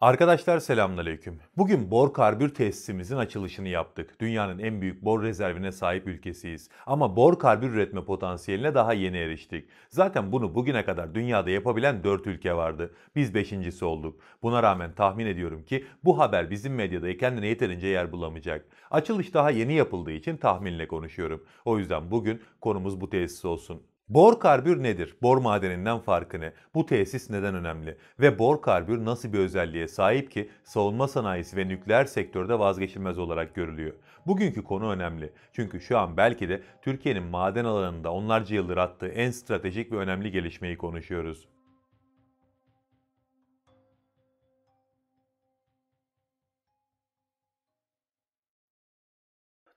Arkadaşlar selamünaleyküm. Bugün bor karbür tesisimizin açılışını yaptık. Dünyanın en büyük bor rezervine sahip ülkesiyiz. Ama bor karbür üretme potansiyeline daha yeni eriştik. Zaten bunu bugüne kadar dünyada yapabilen 4 ülke vardı. Biz 5.si olduk. Buna rağmen tahmin ediyorum ki bu haber bizim medyada kendine yeterince yer bulamayacak. Açılış daha yeni yapıldığı için tahminle konuşuyorum. O yüzden bugün konumuz bu tesis olsun. Bor karbür nedir? Bor madeninden farkı ne? Bu tesis neden önemli? Ve bor karbür nasıl bir özelliğe sahip ki savunma sanayisi ve nükleer sektörde vazgeçilmez olarak görülüyor? Bugünkü konu önemli. Çünkü şu an belki de Türkiye'nin maden alanında onlarca yıldır attığı en stratejik ve önemli gelişmeyi konuşuyoruz.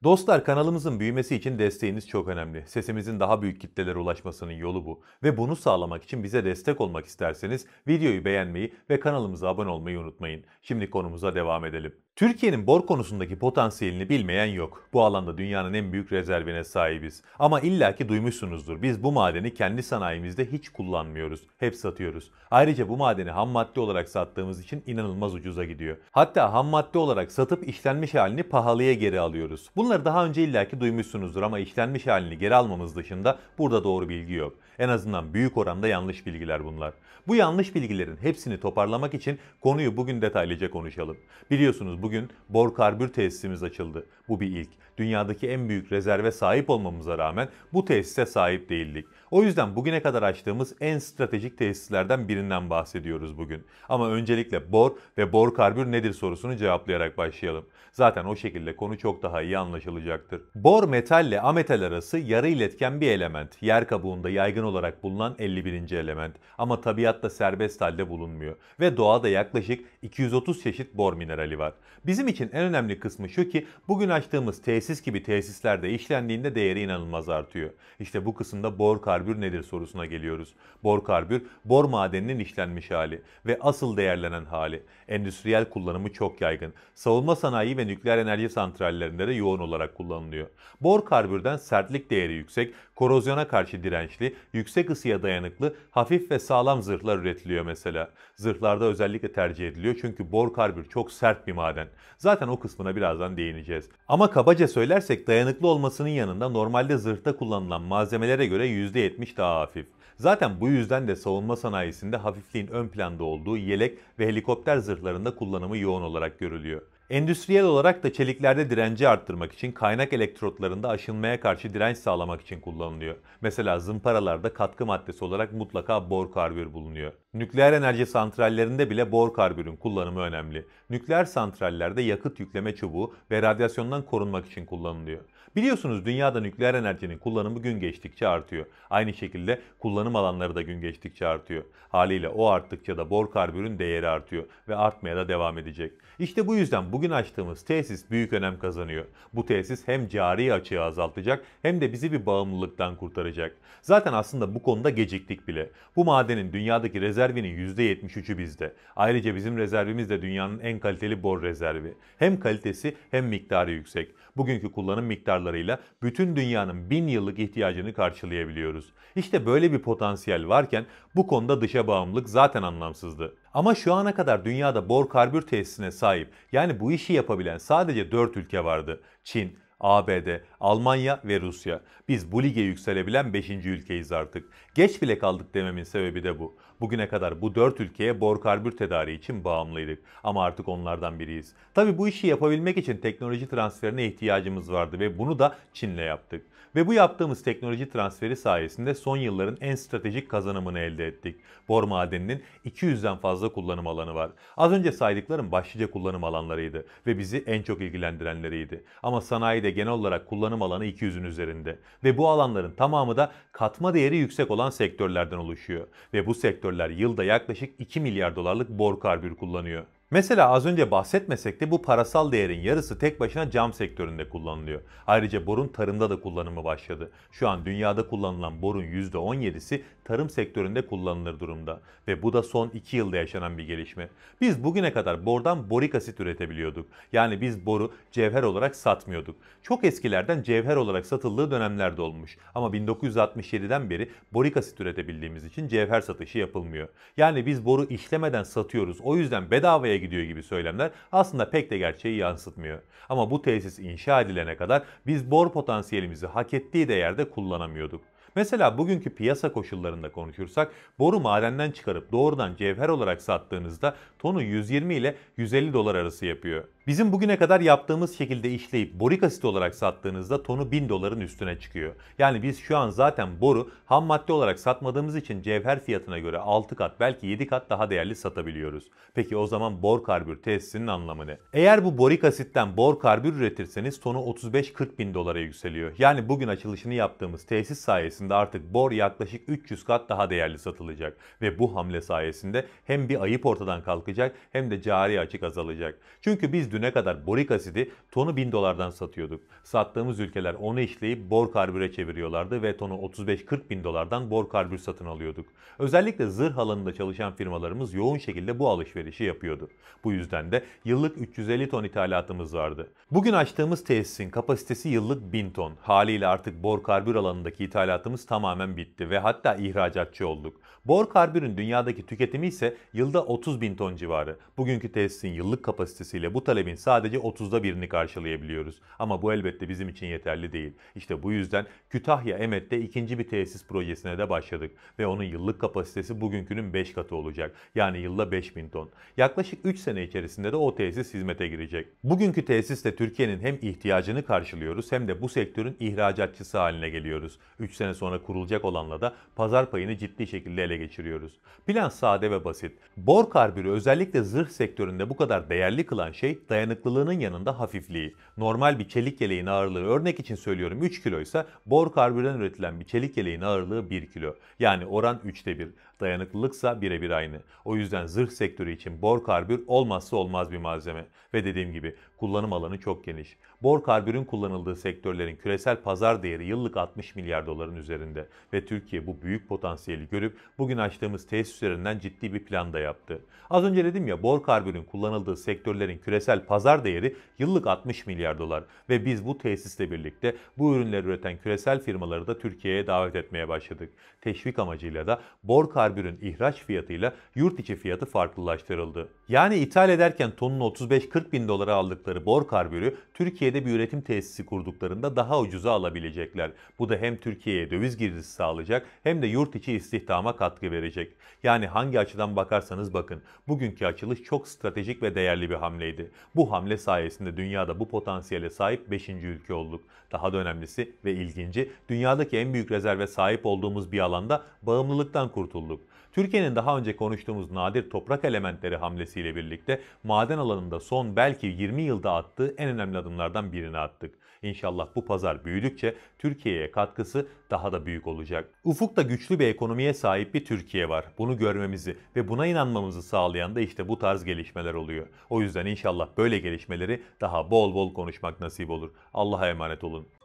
Dostlar kanalımızın büyümesi için desteğiniz çok önemli. Sesimizin daha büyük kitlelere ulaşmasının yolu bu. Ve bunu sağlamak için bize destek olmak isterseniz videoyu beğenmeyi ve kanalımıza abone olmayı unutmayın. Şimdi konumuza devam edelim. Türkiye'nin bor konusundaki potansiyelini bilmeyen yok. Bu alanda dünyanın en büyük rezervine sahibiz. Ama illaki duymuşsunuzdur. Biz bu madeni kendi sanayimizde hiç kullanmıyoruz. Hep satıyoruz. Ayrıca bu madeni ham madde olarak sattığımız için inanılmaz ucuza gidiyor. Hatta ham madde olarak satıp işlenmiş halini pahalıya geri alıyoruz. Bunları daha önce illaki duymuşsunuzdur ama işlenmiş halini geri almamız dışında burada doğru bilgi yok. En azından büyük oranda yanlış bilgiler bunlar. Bu yanlış bilgilerin hepsini toparlamak için konuyu bugün detaylıca konuşalım. Biliyorsunuz bugün bor karbür tesisimiz açıldı. Bu bir ilk. Dünyadaki en büyük rezerve sahip olmamıza rağmen bu tesise sahip değildik. O yüzden bugüne kadar açtığımız en stratejik tesislerden birinden bahsediyoruz bugün. Ama öncelikle bor ve bor karbür nedir sorusunu cevaplayarak başlayalım. Zaten o şekilde konu çok daha iyi anlaşılacaktır. Bor metalle ametal arası yarı iletken bir element. Yer kabuğunda yaygın olarak bulunan 51. element. Ama tabiatta serbest halde bulunmuyor ve doğada yaklaşık 230 çeşit bor minerali var. Bizim için en önemli kısmı şu ki bugün açtığımız tesis gibi tesislerde işlendiğinde değeri inanılmaz artıyor. İşte bu kısımda bor karbür nedir sorusuna geliyoruz. Bor karbür bor madeninin işlenmiş hali ve asıl değerlenen hali. Endüstriyel kullanımı çok yaygın. Savunma sanayi ve nükleer enerji santrallerinde de yoğun olarak kullanılıyor. Bor karbürden sertlik değeri yüksek, korozyona karşı dirençli, yüksek ısıya dayanıklı, hafif ve sağlam zırhlar üretiliyor mesela. Zırhlarda özellikle tercih ediliyor çünkü bor karbür çok sert bir maden. Zaten o kısmına birazdan değineceğiz. Ama kabaca söylersek dayanıklı olmasının yanında normalde zırhta kullanılan malzemelere göre %70 daha hafif. Zaten bu yüzden de savunma sanayisinde hafifliğin ön planda olduğu yelek ve helikopter zırhlarında kullanımı yoğun olarak görülüyor. Endüstriyel olarak da çeliklerde direnci arttırmak için kaynak elektrotlarında aşınmaya karşı direnç sağlamak için kullanılıyor. Mesela zımparalarda katkı maddesi olarak mutlaka bor karbür bulunuyor. Nükleer enerji santrallerinde bile bor karbürün kullanımı önemli. Nükleer santrallerde yakıt yükleme çubuğu ve radyasyondan korunmak için kullanılıyor. Biliyorsunuz dünyada nükleer enerjinin kullanımı gün geçtikçe artıyor. Aynı şekilde kullanım alanları da gün geçtikçe artıyor. Haliyle o arttıkça da bor karbürün değeri artıyor ve artmaya da devam edecek. İşte bu yüzden bugün açtığımız tesis büyük önem kazanıyor. Bu tesis hem cari açığı azaltacak hem de bizi bir bağımlılıktan kurtaracak. Zaten aslında bu konuda geciktik bile. Bu madenin dünyadaki rezervinin %73'ü bizde. Ayrıca bizim rezervimiz de dünyanın en kaliteli bor rezervi. Hem kalitesi hem miktarı yüksek. Bugünkü kullanım miktarı çıkarlarıyla bütün dünyanın bin yıllık ihtiyacını karşılayabiliyoruz. İşte böyle bir potansiyel varken bu konuda dışa bağımlılık zaten anlamsızdı. Ama şu ana kadar dünyada bor karbür tesisine sahip yani bu işi yapabilen sadece 4 ülke vardı. Çin, ABD, Almanya ve Rusya. Biz bu lige yükselebilen 5. ülkeyiz artık. Geç bile kaldık dememin sebebi de bu. Bugüne kadar bu 4 ülkeye bor karbür tedariği için bağımlıydık ama artık onlardan biriyiz. Tabi bu işi yapabilmek için teknoloji transferine ihtiyacımız vardı ve bunu da Çin'le yaptık. Ve bu yaptığımız teknoloji transferi sayesinde son yılların en stratejik kazanımını elde ettik. Bor madeninin 200'den fazla kullanım alanı var. Az önce saydıklarım başlıca kullanım alanlarıydı ve bizi en çok ilgilendirenleriydi. Ama sanayide genel olarak kullanım alanı 200'ün üzerinde ve bu alanların tamamı da katma değeri yüksek olan sektörlerden oluşuyor ve bu sektörler yılda yaklaşık 2 milyar dolarlık bor karbür kullanıyor. Mesela az önce bahsetmesek de bu parasal değerin yarısı tek başına cam sektöründe kullanılıyor. Ayrıca borun tarımda da kullanımı başladı. Şu an dünyada kullanılan borun %17'si tarım sektöründe kullanılır durumda. Ve bu da son 2 yılda yaşanan bir gelişme. Biz bugüne kadar bordan borik asit üretebiliyorduk. Yani biz boru cevher olarak satmıyorduk. Çok eskilerden cevher olarak satıldığı dönemlerde olmuş. Ama 1967'den beri borik asit üretebildiğimiz için cevher satışı yapılmıyor. Yani biz boru işlemeden satıyoruz. O yüzden bedavaya gidiyor gibi söylemler aslında pek de gerçeği yansıtmıyor. Ama bu tesis inşa edilene kadar biz bor potansiyelimizi hak ettiği değerde kullanamıyorduk. Mesela bugünkü piyasa koşullarında konuşursak boru madenden çıkarıp doğrudan cevher olarak sattığınızda tonu 120 ile 150 dolar arası yapıyor. Bizim bugüne kadar yaptığımız şekilde işleyip borik asit olarak sattığınızda tonu 1000 doların üstüne çıkıyor. Yani biz şu an zaten boru ham madde olarak satmadığımız için cevher fiyatına göre 6 kat belki 7 kat daha değerli satabiliyoruz. Peki o zaman bor karbür tesisinin anlamı ne? Eğer bu borik asitten bor karbür üretirseniz tonu 35-40 bin dolara yükseliyor. Yani bugün açılışını yaptığımız tesis sayesinde sayesinde artık bor yaklaşık 300 kat daha değerli satılacak ve bu hamle sayesinde hem bir ayıp ortadan kalkacak hem de cari açık azalacak. Çünkü biz düne kadar borik asidi tonu 1000 dolardan satıyorduk. Sattığımız ülkeler onu işleyip bor karbüre çeviriyorlardı ve tonu 35-40 bin dolardan bor karbür satın alıyorduk. Özellikle zırh alanında çalışan firmalarımız yoğun şekilde bu alışverişi yapıyordu. Bu yüzden de yıllık 350 ton ithalatımız vardı. Bugün açtığımız tesisin kapasitesi yıllık 1000 ton. Haliyle artık bor karbür alanındaki ithalatımız ihracatımız tamamen bitti ve hatta ihracatçı olduk. Bor karbürün dünyadaki tüketimi ise yılda 30 bin ton civarı. Bugünkü tesisin yıllık kapasitesiyle bu talebin sadece 30'da birini karşılayabiliyoruz. Ama bu elbette bizim için yeterli değil. İşte bu yüzden Kütahya Emet'te ikinci bir tesis projesine de başladık ve onun yıllık kapasitesi bugünkünün 5 katı olacak. Yani yılda 5 bin ton. Yaklaşık 3 sene içerisinde de o tesis hizmete girecek. Bugünkü tesisle Türkiye'nin hem ihtiyacını karşılıyoruz hem de bu sektörün ihracatçısı haline geliyoruz. 3 sene sonra sonra kurulacak olanla da pazar payını ciddi şekilde ele geçiriyoruz. Plan sade ve basit. Bor karbürü özellikle zırh sektöründe bu kadar değerli kılan şey dayanıklılığının yanında hafifliği. Normal bir çelik yeleğin ağırlığı örnek için söylüyorum 3 kilo ise bor karbürden üretilen bir çelik yeleğin ağırlığı 1 kilo. Yani oran 3'te 1. Dayanıklılıksa birebir aynı. O yüzden zırh sektörü için bor karbür olmazsa olmaz bir malzeme. Ve dediğim gibi kullanım alanı çok geniş. Bor karbürün kullanıldığı sektörlerin küresel pazar değeri yıllık 60 milyar doların üzerinde üzerinde ve Türkiye bu büyük potansiyeli görüp bugün açtığımız tesis üzerinden ciddi bir plan da yaptı. Az önce dedim ya bor karbürün kullanıldığı sektörlerin küresel pazar değeri yıllık 60 milyar dolar ve biz bu tesisle birlikte bu ürünleri üreten küresel firmaları da Türkiye'ye davet etmeye başladık. Teşvik amacıyla da bor karbürün ihraç fiyatıyla yurt içi fiyatı farklılaştırıldı. Yani ithal ederken tonunu 35-40 bin dolara aldıkları bor karbürü Türkiye'de bir üretim tesisi kurduklarında daha ucuza alabilecekler. Bu da hem Türkiye'ye döviz girdisi sağlayacak hem de yurt içi istihdama katkı verecek. Yani hangi açıdan bakarsanız bakın bugünkü açılış çok stratejik ve değerli bir hamleydi. Bu hamle sayesinde dünyada bu potansiyele sahip 5. ülke olduk. Daha da önemlisi ve ilginci dünyadaki en büyük rezerve sahip olduğumuz bir alanda bağımlılıktan kurtulduk. Türkiye'nin daha önce konuştuğumuz nadir toprak elementleri hamlesi ile birlikte maden alanında son belki 20 yılda attığı en önemli adımlardan birini attık. İnşallah bu pazar büyüdükçe Türkiye'ye katkısı daha da büyük olacak. Ufukta güçlü bir ekonomiye sahip bir Türkiye var. Bunu görmemizi ve buna inanmamızı sağlayan da işte bu tarz gelişmeler oluyor. O yüzden inşallah böyle gelişmeleri daha bol bol konuşmak nasip olur. Allah'a emanet olun.